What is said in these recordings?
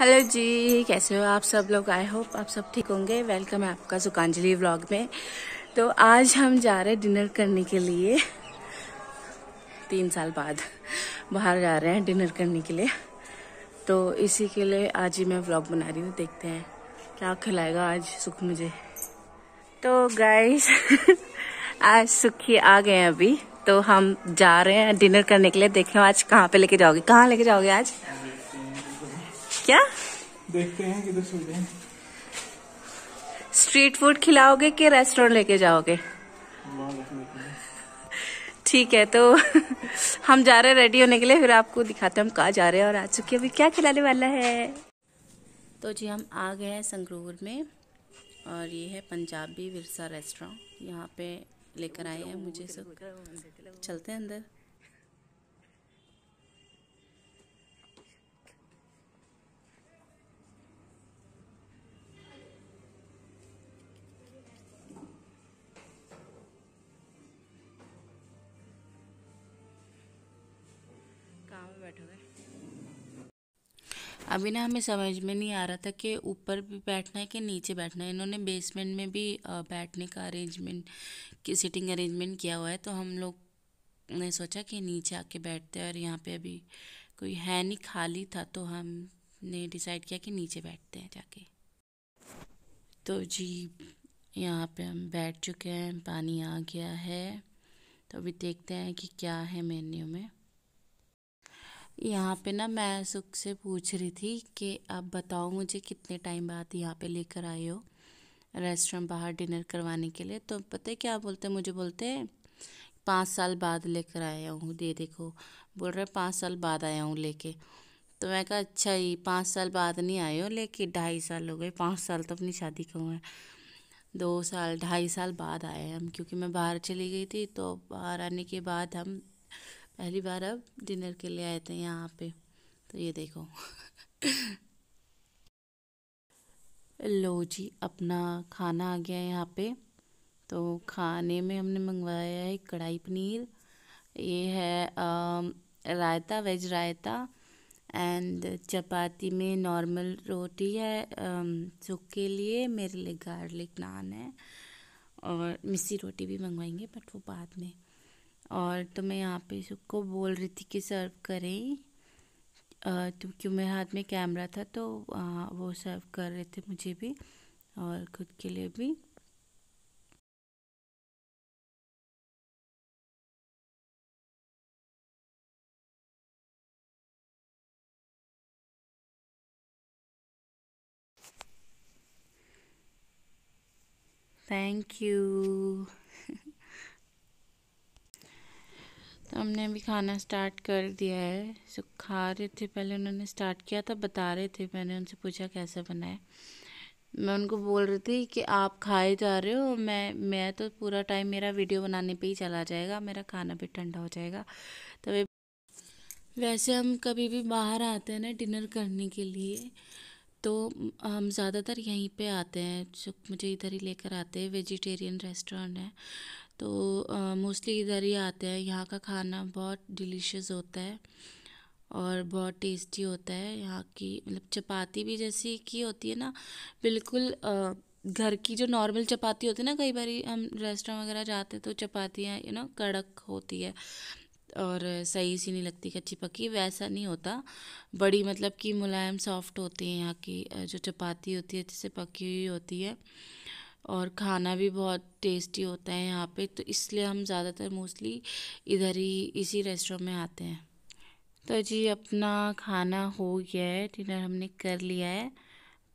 Hello जी कैसे हो आप सब लोग आई होप आप सब ठीक होंगे वेलकम है आपका सुकांजलि व्लॉग में तो आज हम जा रहे हैं डिनर करने के लिए तीन साल बाद बाहर जा रहे हैं डिनर करने के लिए तो इसी के लिए आज ही मैं व्लॉग बना रही हूँ देखते हैं क्या खिलाएगा आज सुख मुझे तो गाइस आज सुखी आ गए हैं अभी तो हम जा रहे हैं डिनर करने के लिए देखें आज कहाँ पे लेके जाओगे कहाँ लेके जाओगे आज क्या देखते हैं किधर सो जाए स्ट्रीट फूड खिलाओगे कि रेस्टोरेंट लेके जाओगे ठीक है तो हम जा रहे हैं रेडी होने के लिए फिर आपको दिखाते हैं हम कहा जा रहे हैं और आ चुके अभी क्या खिलाने वाला है तो जी हम आ गए हैं संगरूर में और ये है पंजाबी विरसा रेस्टोरेंट यहाँ पे लेकर आए हैं मुझे सब चलते हैं अंदर हुए अभी ना हमें समझ में नहीं आ रहा था कि ऊपर भी बैठना है कि नीचे बैठना है इन्होंने बेसमेंट में भी बैठने का अरेंजमेंट की सिटिंग अरेंजमेंट किया हुआ है तो हम लोग ने सोचा कि नीचे आके बैठते हैं और यहाँ पे अभी कोई है नहीं खाली था तो हमने डिसाइड किया कि नीचे बैठते हैं जाके तो जी यहाँ पे हम बैठ चुके हैं पानी आ गया है तो अभी देखते हैं कि क्या है मेन्यू में यहाँ पे ना मैं सुख से पूछ रही थी कि आप बताओ मुझे कितने टाइम बाद यहाँ पे लेकर आए हो रेस्टोरेंट बाहर डिनर करवाने के लिए तो पता है क्या बोलते मुझे बोलते पाँच साल बाद लेकर आया हूँ दे देखो बोल रहे पाँच साल बाद आया हूँ लेके तो मैं कहा अच्छा ही पाँच साल बाद नहीं आए हो लेके ढाई साल हो गए पाँच साल तो अपनी शादी का हुआ है दो साल ढाई साल बाद आए हम क्योंकि मैं बाहर चली गई थी तो बाहर आने के बाद हम पहली बार अब डिनर के लिए आए थे यहाँ पे तो ये देखो लो जी अपना खाना आ गया है यहाँ पे तो खाने में हमने मंगवाया है कढ़ाई पनीर ये है आ, रायता वेज रायता एंड चपाती में नॉर्मल रोटी है सुख के लिए मेरे लिए गार्लिक नान है और मिस्सी रोटी भी मंगवाएंगे बट वो बाद में और तो मैं यहाँ पे सबको बोल रही थी कि सर्व करें तो क्योंकि मेरे हाथ में कैमरा था तो आ, वो सर्व कर रहे थे मुझे भी और खुद के लिए भी Thank you. तो हमने अभी खाना स्टार्ट कर दिया है सो खा रहे थे पहले उन्होंने स्टार्ट किया था बता रहे थे मैंने उनसे पूछा कैसा बनाए मैं उनको बोल रही थी कि आप खाए जा रहे हो मैं मैं तो पूरा टाइम मेरा वीडियो बनाने पे ही चला जाएगा मेरा खाना भी ठंडा हो जाएगा तभी तो वैसे हम कभी भी बाहर आते हैं ना डिनर करने के लिए तो हम ज़्यादातर यहीं पे आते हैं जो मुझे इधर ही लेकर आते हैं वेजिटेरियन रेस्टोरेंट है तो मोस्टली इधर ही आते हैं यहाँ का खाना बहुत डिलीशियस होता है और बहुत टेस्टी होता है यहाँ की मतलब चपाती भी जैसी की होती है ना बिल्कुल घर की जो नॉर्मल चपाती होती है ना कई बार हम रेस्टोरेंट वगैरह जाते हैं तो चपातियाँ यू नो कड़क होती है और सही सी नहीं लगती कच्ची पक्की वैसा नहीं होता बड़ी मतलब कि मुलायम सॉफ्ट होती है यहाँ की जो चपाती होती है जिससे पकी हुई होती है और खाना भी बहुत टेस्टी होता है यहाँ पे तो इसलिए हम ज़्यादातर मोस्टली इधर ही इसी रेस्टोरेंट में आते हैं तो जी अपना खाना हो गया है डिनर हमने कर लिया है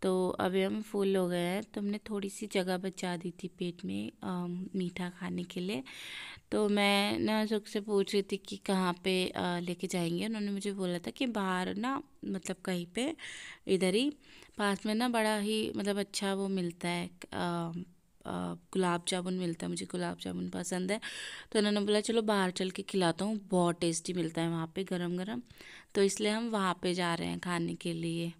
तो अभी हम फुल हो गए हैं तो हमने थोड़ी सी जगह बचा दी थी पेट में आ, मीठा खाने के लिए तो मैं ना सुख से पूछ रही थी कि कहाँ पे लेके जाएंगे उन्होंने मुझे बोला था कि बाहर ना मतलब कहीं पे इधर ही पास में ना बड़ा ही मतलब अच्छा वो मिलता है गुलाब जामुन मिलता है मुझे गुलाब जामुन पसंद है तो उन्होंने बोला चलो बाहर चल के खिलाता हूँ बहुत टेस्टी मिलता है वहाँ पे गरम गरम तो इसलिए हम वहाँ पे जा रहे हैं खाने के लिए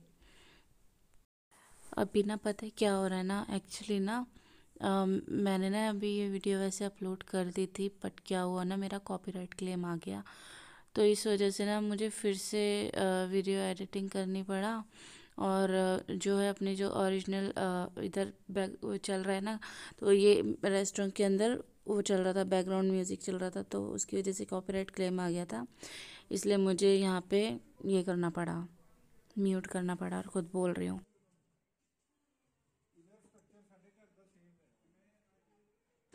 अभी ना पता है क्या हो रहा है ना एक्चुअली ना मैंने ना अभी ये वीडियो वैसे अपलोड कर दी थी बट क्या हुआ ना मेरा कॉपीराइट क्लेम आ गया तो इस वजह से ना मुझे फिर से वीडियो एडिटिंग करनी पड़ा और जो है अपने जो ओरिजिनल इधर बैक वो चल रहा है ना तो ये रेस्टोरेंट के अंदर वो चल रहा था बैकग्राउंड म्यूज़िक चल रहा था तो उसकी वजह से कॉपीराइट क्लेम आ गया था इसलिए मुझे यहाँ पे ये करना पड़ा म्यूट करना पड़ा और ख़ुद बोल रही हूँ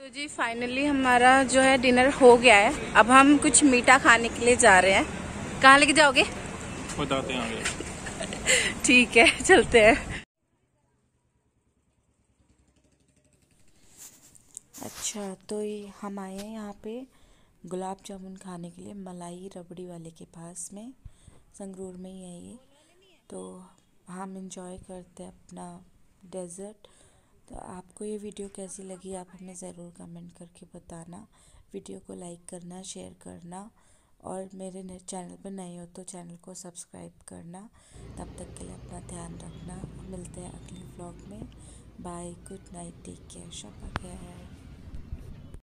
तो जी फाइनली हमारा जो है डिनर हो गया है अब हम कुछ मीठा खाने के लिए जा रहे हैं कहाँ लेके जाओगे बताते हैं ठीक है चलते हैं अच्छा तो ये हम आए हैं यहाँ पे गुलाब जामुन खाने के लिए मलाई रबड़ी वाले के पास में संगरूर में ही है ये तो हम इंजॉय करते हैं अपना डेजर्ट तो आप आपको ये वीडियो कैसी लगी आप हमें ज़रूर कमेंट करके बताना वीडियो को लाइक करना शेयर करना और मेरे चैनल पर नए हो तो चैनल को सब्सक्राइब करना तब तक के लिए अपना ध्यान रखना मिलते हैं अगले व्लॉग में bye good night take care शपा केयर